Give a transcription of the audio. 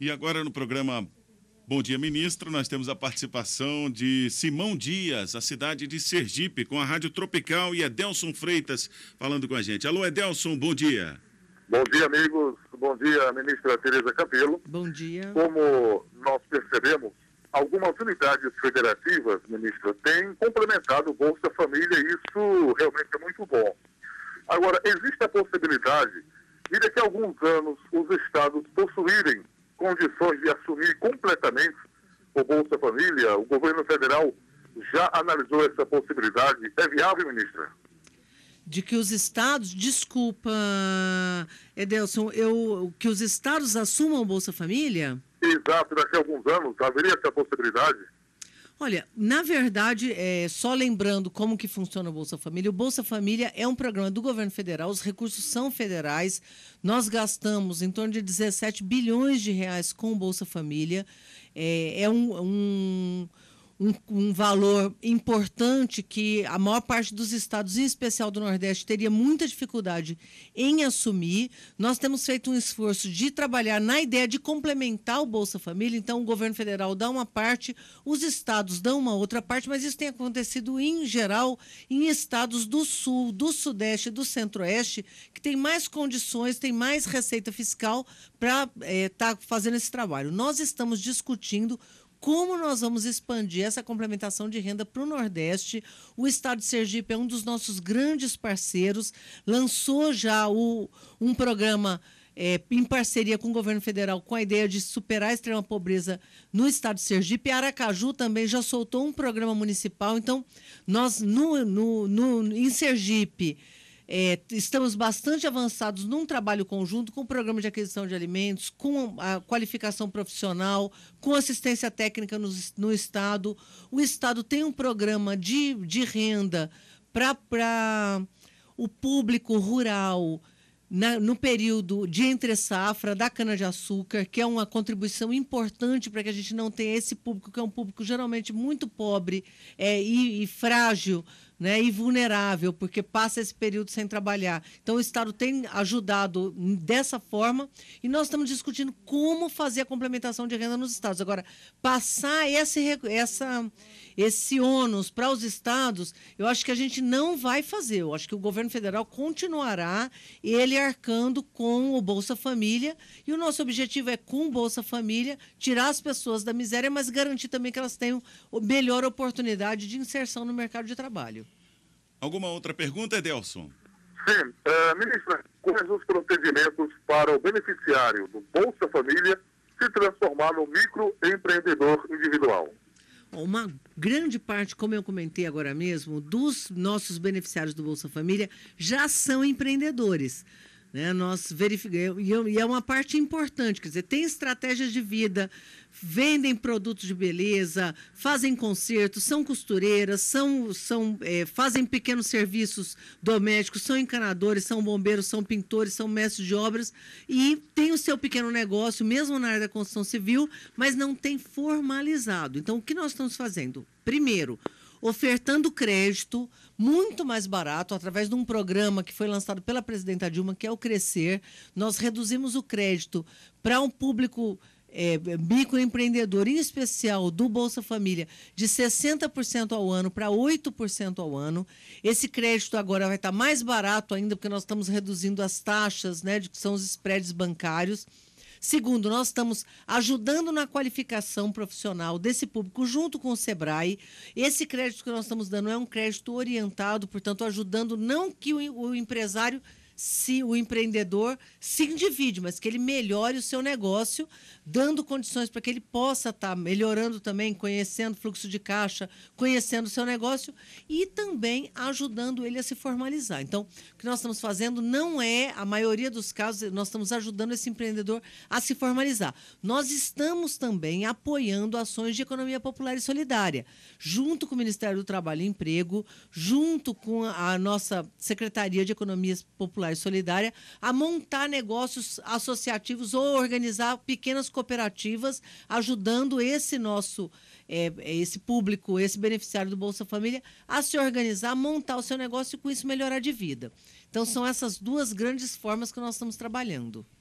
E agora no programa Bom Dia Ministro, nós temos a participação de Simão Dias, a cidade de Sergipe, com a Rádio Tropical e Edelson Freitas falando com a gente. Alô, Edelson, bom dia. Bom dia, amigos. Bom dia, ministra Tereza Capello. Bom dia. Como nós percebemos, algumas unidades federativas, ministra, têm complementado o Bolsa Família e isso realmente é muito bom. Agora, existe a possibilidade de daqui a alguns anos os estados possuírem condições de assumir completamente o Bolsa Família? O governo federal já analisou essa possibilidade? É viável, ministra? de que os estados, desculpa, Edelson, eu, que os estados assumam Bolsa Família? Exato, daqui a alguns anos haveria essa possibilidade. Olha, na verdade, é, só lembrando como que funciona o Bolsa Família, o Bolsa Família é um programa do governo federal, os recursos são federais. Nós gastamos em torno de 17 bilhões de reais com o Bolsa Família. É, é um, um um, um, valor importante que a maior parte dos estados, em especial do Nordeste, teria muita dificuldade em assumir. Nós temos feito um esforço de trabalhar na ideia de complementar o Bolsa Família. Então, o governo federal dá uma parte, os estados dão uma outra parte, mas isso tem acontecido em geral em estados do Sul, do Sudeste, do Centro-Oeste, que têm mais condições, têm mais receita fiscal para estar eh, é, tá fazendo esse trabalho. Nós estamos discutindo como nós vamos expandir essa complementação de renda para o Nordeste. O Estado de Sergipe é um dos nossos grandes parceiros, lançou já o, um programa. É, em parceria com o governo federal, com a ideia de superar a extrema pobreza no estado de Sergipe. Aracaju também já soltou um programa municipal. Então, nós no, no, no, em Sergipe, é, estamos bastante avançados num trabalho conjunto com o programa de aquisição de alimentos, com a qualificação profissional, com assistência técnica no, no Estado. O Estado tem um programa de, de renda para o público rural. Na, no período de entre safra da cana-de-açúcar, que é uma contribuição importante para que a gente não tenha esse público, que é um público geralmente muito pobre é, e, e frágil né, e vulnerável, porque passa esse período sem trabalhar. Então, o Estado tem ajudado dessa forma e nós estamos discutindo como fazer a complementação de renda nos Estados. Agora, passar esse, essa, esse ônus para os Estados, eu acho que a gente não vai fazer. Eu acho que o governo federal continuará ele arcando com o Bolsa Família e o nosso objetivo é, com o Bolsa Família, tirar as pessoas da miséria, mas garantir também que elas tenham melhor oportunidade de inserção no mercado de trabalho. Alguma outra pergunta, Edelson? Sim. Uh, ministra, quais os procedimentos para o beneficiário do Bolsa Família se transformar no microempreendedor individual? Uma grande parte, como eu comentei agora mesmo, dos nossos beneficiários do Bolsa Família já são empreendedores. Né? Nós verificamos, e é uma parte importante, quer dizer, tem estratégias de vida, vendem produtos de beleza, fazem concertos, são costureiras, são, são, é, fazem pequenos serviços domésticos, são encanadores, são bombeiros, são pintores, são mestres de obras e tem o seu pequeno negócio, mesmo na área da construção civil, mas não tem formalizado. Então, o que nós estamos fazendo? Primeiro, ofertando crédito muito mais barato através de um programa que foi lançado pela presidenta Dilma, que é o Crescer. Nós reduzimos o crédito para um público é, microempreendedor, em especial do Bolsa Família, de 60% ao ano para 8% ao ano. Esse crédito agora vai estar mais barato ainda, porque nós estamos reduzindo as taxas, né, de que são os spreads bancários. Segundo, nós estamos ajudando na qualificação profissional desse público junto com o Sebrae. Esse crédito que nós estamos dando é um crédito orientado, portanto, ajudando não que o, empresário se o empreendedor se endivide, mas que ele melhore o seu negócio, dando condições para que ele possa estar tá melhorando também, conhecendo fluxo de caixa, conhecendo o seu negócio e também ajudando ele a se formalizar. Então, o que nós estamos fazendo não é, a maioria dos casos, nós estamos ajudando esse empreendedor a se formalizar. Nós estamos também apoiando ações de economia popular e solidária, junto com o Ministério do Trabalho e Emprego, junto com a nossa Secretaria de Economias Populares Popular e Solidária a montar negócios associativos ou organizar pequenas cooperativas, ajudando esse nosso é, é, esse público, esse beneficiário do Bolsa Família, a se organizar, montar o seu negócio e com isso melhorar de vida. Então, são essas duas grandes formas que nós estamos trabalhando.